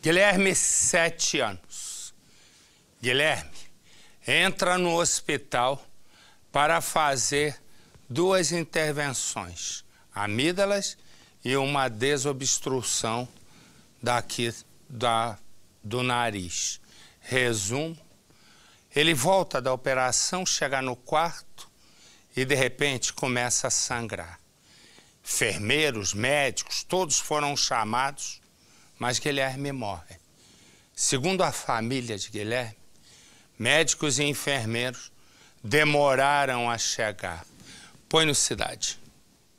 Guilherme, sete anos. Guilherme entra no hospital para fazer duas intervenções, amígdalas e uma desobstrução daqui da, do nariz. Resumo, ele volta da operação, chega no quarto e de repente começa a sangrar. Enfermeiros, médicos, todos foram chamados mas Guilherme morre. Segundo a família de Guilherme, médicos e enfermeiros demoraram a chegar. Põe no Cidade.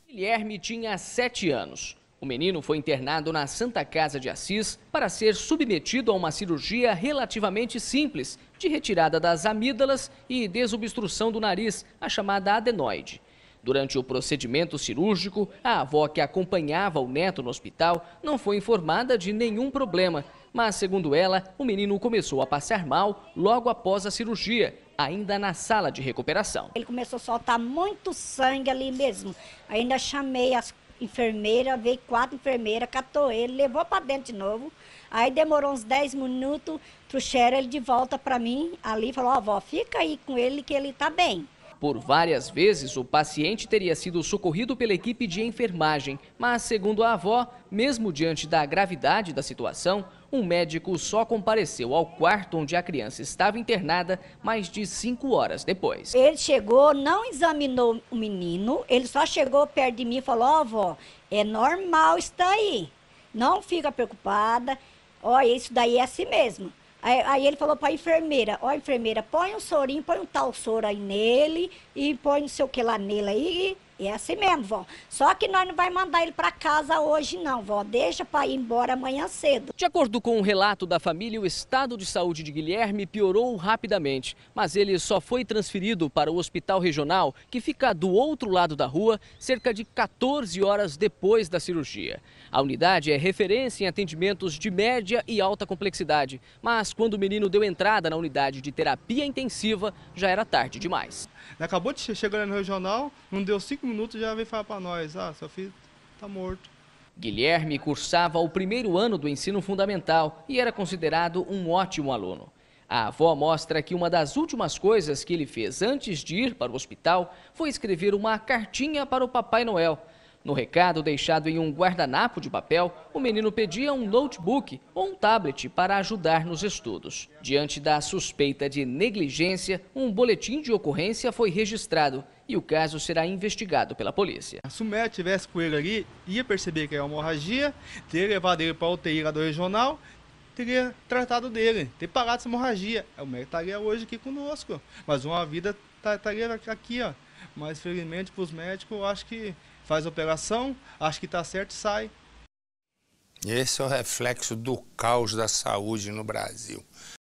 Guilherme tinha sete anos. O menino foi internado na Santa Casa de Assis para ser submetido a uma cirurgia relativamente simples de retirada das amígdalas e desobstrução do nariz, a chamada adenoide. Durante o procedimento cirúrgico, a avó que acompanhava o neto no hospital não foi informada de nenhum problema, mas, segundo ela, o menino começou a passar mal logo após a cirurgia, ainda na sala de recuperação. Ele começou a soltar muito sangue ali mesmo. Ainda chamei as enfermeiras, veio quatro enfermeiras, catou ele, levou para dentro de novo. Aí demorou uns 10 minutos, trouxeram ele de volta para mim ali, falou, avó, fica aí com ele que ele está bem. Por várias vezes, o paciente teria sido socorrido pela equipe de enfermagem, mas, segundo a avó, mesmo diante da gravidade da situação, um médico só compareceu ao quarto onde a criança estava internada mais de cinco horas depois. Ele chegou, não examinou o menino, ele só chegou perto de mim e falou: Ó, oh, é normal estar aí, não fica preocupada, olha, isso daí é assim mesmo. Aí, aí ele falou para a enfermeira, ó enfermeira, põe um sorinho, põe um tal soro aí nele e põe não sei o que lá nele aí é assim mesmo, vó. Só que nós não vai mandar ele para casa hoje, não, vó. Deixa para ir embora amanhã cedo. De acordo com o um relato da família, o estado de saúde de Guilherme piorou rapidamente, mas ele só foi transferido para o hospital regional, que fica do outro lado da rua, cerca de 14 horas depois da cirurgia. A unidade é referência em atendimentos de média e alta complexidade, mas quando o menino deu entrada na unidade de terapia intensiva, já era tarde demais. Acabou de chegar no regional, não deu cinco minutos já vem falar para nós, ah, seu filho tá morto. Guilherme cursava o primeiro ano do ensino fundamental e era considerado um ótimo aluno. A avó mostra que uma das últimas coisas que ele fez antes de ir para o hospital foi escrever uma cartinha para o Papai Noel, no recado deixado em um guardanapo de papel, o menino pedia um notebook ou um tablet para ajudar nos estudos. Diante da suspeita de negligência, um boletim de ocorrência foi registrado e o caso será investigado pela polícia. Se o médico estivesse com ele ali, ia perceber que era é uma hemorragia, ter levado ele para a UTI lá do regional, teria tratado dele, ter parado essa hemorragia. É, o médico estaria hoje aqui conosco, mas uma vida tá, estaria aqui, ó. Mas felizmente para os médicos, eu acho que faz a operação, acha que está certo e sai. Esse é o reflexo do caos da saúde no Brasil.